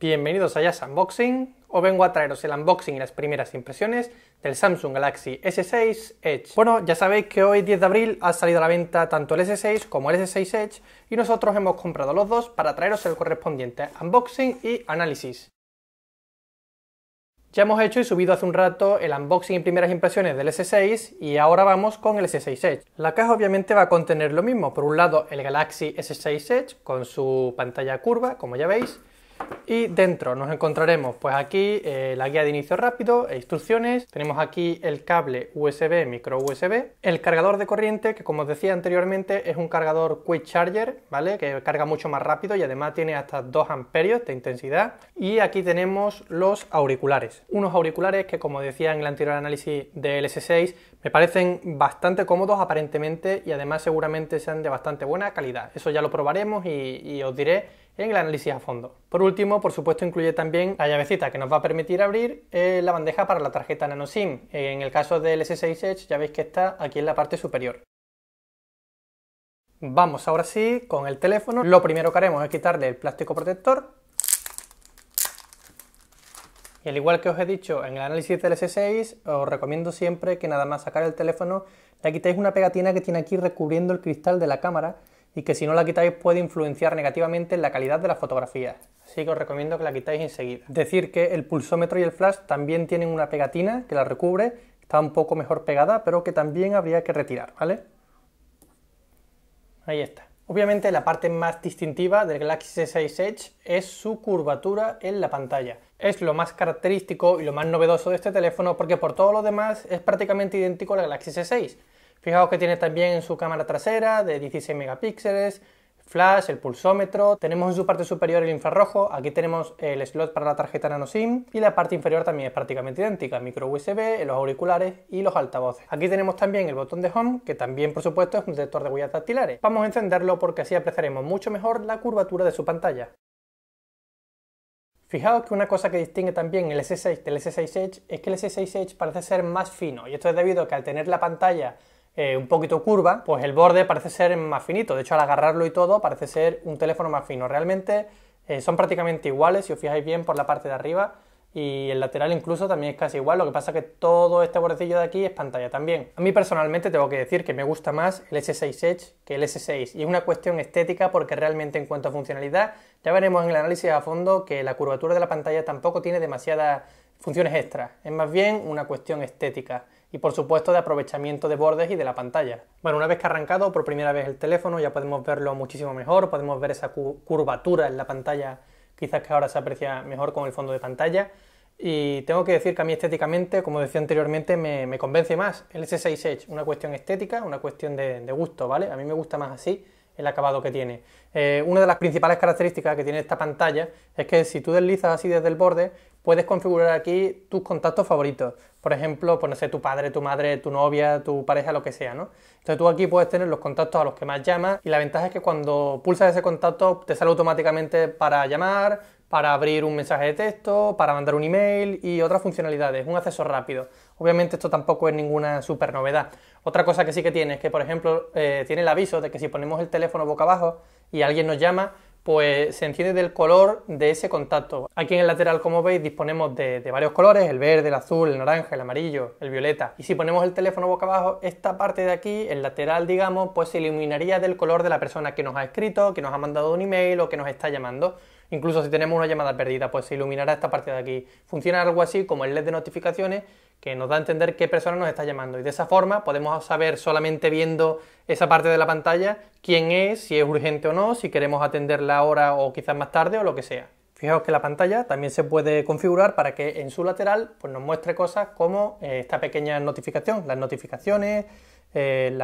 Bienvenidos a Jazz Unboxing. os vengo a traeros el unboxing y las primeras impresiones del Samsung Galaxy S6 Edge. Bueno, ya sabéis que hoy 10 de abril ha salido a la venta tanto el S6 como el S6 Edge y nosotros hemos comprado los dos para traeros el correspondiente unboxing y análisis. Ya hemos hecho y subido hace un rato el unboxing y primeras impresiones del S6 y ahora vamos con el S6 Edge. La caja obviamente va a contener lo mismo, por un lado el Galaxy S6 Edge con su pantalla curva, como ya veis, y dentro nos encontraremos pues aquí eh, la guía de inicio rápido e instrucciones. Tenemos aquí el cable USB, micro USB. El cargador de corriente, que como os decía anteriormente es un cargador Quick Charger, ¿vale? Que carga mucho más rápido y además tiene hasta 2 amperios de intensidad. Y aquí tenemos los auriculares. Unos auriculares que como decía en el anterior análisis del S6 me parecen bastante cómodos aparentemente y además seguramente sean de bastante buena calidad. Eso ya lo probaremos y, os diré en el análisis a fondo. Por último, por supuesto, incluye también la llavecita que nos va a permitir abrir eh, la bandeja para la tarjeta NanoSIM. En el caso del S6 Edge ya veis que está aquí en la parte superior. Vamos ahora sí con el teléfono. Lo primero que haremos es quitarle el plástico protector y al igual que os he dicho en el análisis del S6, os recomiendo siempre que nada más sacar el teléfono le quitéis una pegatina que tiene aquí recubriendo el cristal de la cámara y que si no la quitáis puede influenciar negativamente en la calidad de la fotografía. Así que os recomiendo que la quitáis enseguida. Decir que el pulsómetro y el flash también tienen una pegatina que la recubre, está un poco mejor pegada, pero que también habría que retirar, ¿vale? Ahí está. Obviamente la parte más distintiva del Galaxy S6 Edge es su curvatura en la pantalla. Es lo más característico y lo más novedoso de este teléfono porque por todo lo demás es prácticamente idéntico al Galaxy S6. Fijaos que tiene también su cámara trasera de 16 megapíxeles, flash, el pulsómetro, tenemos en su parte superior el infrarrojo, aquí tenemos el slot para la tarjeta nano SIM y la parte inferior también es prácticamente idéntica, micro USB, los auriculares y los altavoces. Aquí tenemos también el botón de home, que también por supuesto es un detector de huellas dactilares. Vamos a encenderlo porque así apreciaremos mucho mejor la curvatura de su pantalla. Fijaos que una cosa que distingue también el S6 del S6 Edge es que el S6 Edge parece ser más fino y esto es debido a que al tener la pantalla eh, un poquito curva, pues el borde parece ser más finito. De hecho, al agarrarlo y todo, parece ser un teléfono más fino. Realmente eh, son prácticamente iguales, si os fijáis bien por la parte de arriba. Y el lateral incluso también es casi igual, lo que pasa que todo este bordecillo de aquí es pantalla también. A mí personalmente tengo que decir que me gusta más el S6 Edge que el S6 y es una cuestión estética porque realmente en cuanto a funcionalidad ya veremos en el análisis a fondo que la curvatura de la pantalla tampoco tiene demasiadas funciones extras, es más bien una cuestión estética y por supuesto de aprovechamiento de bordes y de la pantalla. Bueno, una vez que ha arrancado por primera vez el teléfono ya podemos verlo muchísimo mejor, podemos ver esa curvatura en la pantalla, quizás que ahora se aprecia mejor con el fondo de pantalla. Y tengo que decir que a mí estéticamente, como decía anteriormente, me, convence más el S6 Edge. Una cuestión estética, una cuestión de, gusto, ¿vale? A mí me gusta más así el acabado que tiene. Eh, una de las principales características que tiene esta pantalla es que si tú deslizas así desde el borde, puedes configurar aquí tus contactos favoritos. Por ejemplo, pues no sé, tu padre, tu madre, tu novia, tu pareja, lo que sea, ¿no? Entonces tú aquí puedes tener los contactos a los que más llamas y la ventaja es que cuando pulsas ese contacto te sale automáticamente para llamar, para abrir un mensaje de texto, para mandar un email y otras funcionalidades, un acceso rápido. Obviamente esto tampoco es ninguna super novedad. Otra cosa que sí que tiene es que, por ejemplo, eh, tiene el aviso de que si ponemos el teléfono boca abajo y alguien nos llama, pues se entiende del color de ese contacto. Aquí en el lateral, como veis, disponemos de, de, varios colores, el verde, el azul, el naranja, el amarillo, el violeta. Y si ponemos el teléfono boca abajo, esta parte de aquí, el lateral, digamos, pues se iluminaría del color de la persona que nos ha escrito, que nos ha mandado un email o que nos está llamando. Incluso si tenemos una llamada perdida, pues se iluminará esta parte de aquí. Funciona algo así como el LED de notificaciones que nos da a entender qué persona nos está llamando. Y de esa forma podemos saber solamente viendo esa parte de la pantalla quién es, si es urgente o no, si queremos atenderla ahora o quizás más tarde o lo que sea. Fijaos que la pantalla también se puede configurar para que en su lateral pues, nos muestre cosas como eh, esta pequeña notificación, las notificaciones, eh,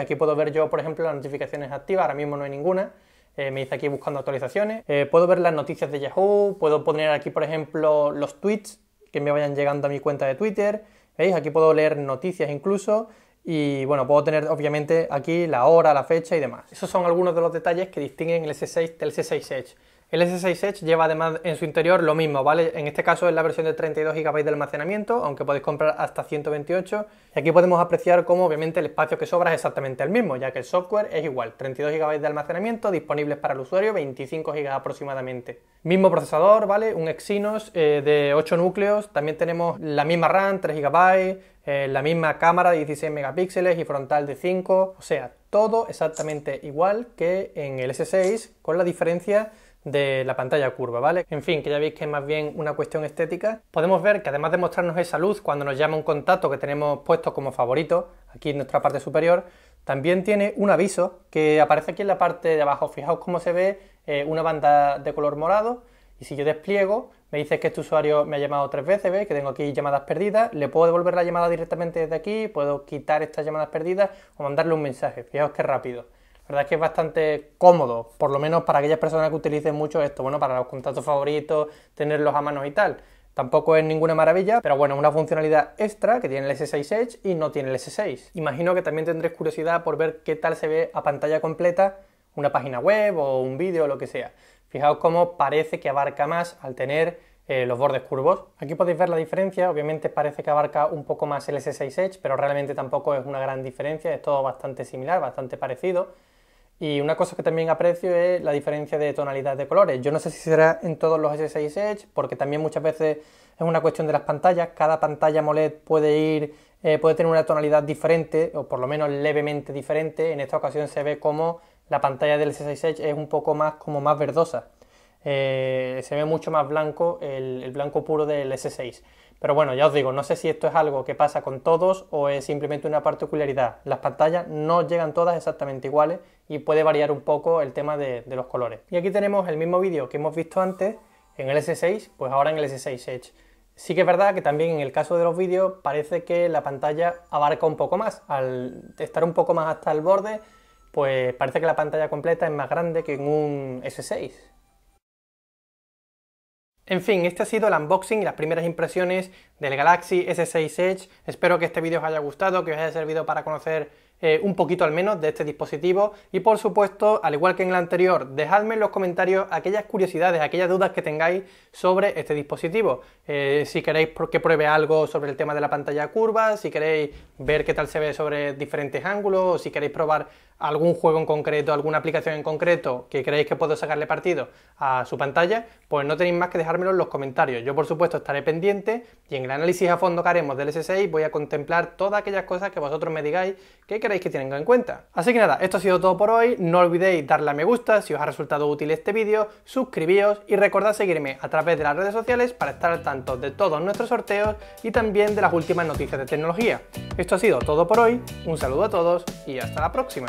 aquí puedo ver yo, por ejemplo, las notificaciones activas, ahora mismo no hay ninguna. Eh, me dice aquí buscando actualizaciones. Eh, puedo ver las noticias de Yahoo, puedo poner aquí, por ejemplo, los tweets que me vayan llegando a mi cuenta de Twitter. ¿Veis? Aquí puedo leer noticias incluso. Y bueno, puedo tener obviamente aquí la hora, la fecha y demás. Esos son algunos de los detalles que distinguen el c 6 del C6 Edge. El S6 Edge lleva además en su interior lo mismo, ¿vale? En este caso es la versión de 32 GB de almacenamiento, aunque podéis comprar hasta 128. Y aquí podemos apreciar cómo obviamente el espacio que sobra es exactamente el mismo, ya que el software es igual, 32 GB de almacenamiento disponibles para el usuario, 25 GB aproximadamente. Mismo procesador, ¿vale? Un Exynos eh, de 8 núcleos, también tenemos la misma RAM, 3 GB, eh, la misma cámara 16 megapíxeles y frontal de 5, o sea, todo exactamente igual que en el S6, con la diferencia de la pantalla curva, ¿vale? En fin, que ya veis que es más bien una cuestión estética. Podemos ver que además de mostrarnos esa luz cuando nos llama un contacto que tenemos puesto como favorito, aquí en nuestra parte superior, también tiene un aviso que aparece aquí en la parte de abajo. Fijaos cómo se ve eh, una banda de color morado y si yo despliego, me dice que este usuario me ha llamado tres veces, ve Que tengo aquí llamadas perdidas. Le puedo devolver la llamada directamente desde aquí, puedo quitar estas llamadas perdidas o mandarle un mensaje. Fijaos qué rápido. La verdad es que es bastante cómodo, por lo menos para aquellas personas que utilicen mucho esto, bueno, para los contactos favoritos, tenerlos a mano y tal. Tampoco es ninguna maravilla, pero bueno, una funcionalidad extra que tiene el S6 Edge y no tiene el S6. Imagino que también tendréis curiosidad por ver qué tal se ve a pantalla completa una página web o un vídeo o lo que sea. Fijaos cómo parece que abarca más al tener eh, los bordes curvos. Aquí podéis ver la diferencia, obviamente parece que abarca un poco más el S6 Edge, pero realmente tampoco es una gran diferencia, es todo bastante similar, bastante parecido. Y una cosa que también aprecio es la diferencia de tonalidad de colores. Yo no sé si será en todos los S6 Edge, porque también muchas veces es una cuestión de las pantallas. Cada pantalla MOLED puede ir, eh, puede tener una tonalidad diferente, o por lo menos levemente diferente. En esta ocasión se ve como la pantalla del S6 Edge es un poco más como más verdosa. Eh, se ve mucho más blanco el blanco puro del S6. Pero bueno, ya os digo, no sé si esto es algo que pasa con todos o es simplemente una particularidad. Las pantallas no llegan todas exactamente iguales y puede variar un poco el tema de, los colores. Y aquí tenemos el mismo vídeo que hemos visto antes en el S6, pues ahora en el S6 Edge. Sí que es verdad que también en el caso de los vídeos parece que la pantalla abarca un poco más. Al estar un poco más hasta el borde, pues parece que la pantalla completa es más grande que en un S6. En fin, este ha sido el unboxing y las primeras impresiones del Galaxy S6 Edge. Espero que este vídeo os haya gustado, que os haya servido para conocer eh, un poquito al menos de este dispositivo y por supuesto, al igual que en el anterior, dejadme en los comentarios aquellas curiosidades, aquellas dudas que tengáis sobre este dispositivo. Eh, si queréis que pruebe algo sobre el tema de la pantalla curva, si queréis ver qué tal se ve sobre diferentes ángulos, si queréis probar algún juego en concreto, alguna aplicación en concreto que creéis que puedo sacarle partido a su pantalla, pues no tenéis más que dejármelo en los comentarios. Yo por supuesto estaré pendiente y en el análisis a fondo que haremos del S6 voy a contemplar todas aquellas cosas que vosotros me digáis que queréis que tienen en cuenta. Así que nada, esto ha sido todo por hoy. No olvidéis darle a me gusta si os ha resultado útil este vídeo, suscribíos y recordad seguirme a través de las redes sociales para estar al tanto de todos nuestros sorteos y también de las últimas noticias de tecnología. Esto ha sido todo por hoy, un saludo a todos y hasta la próxima.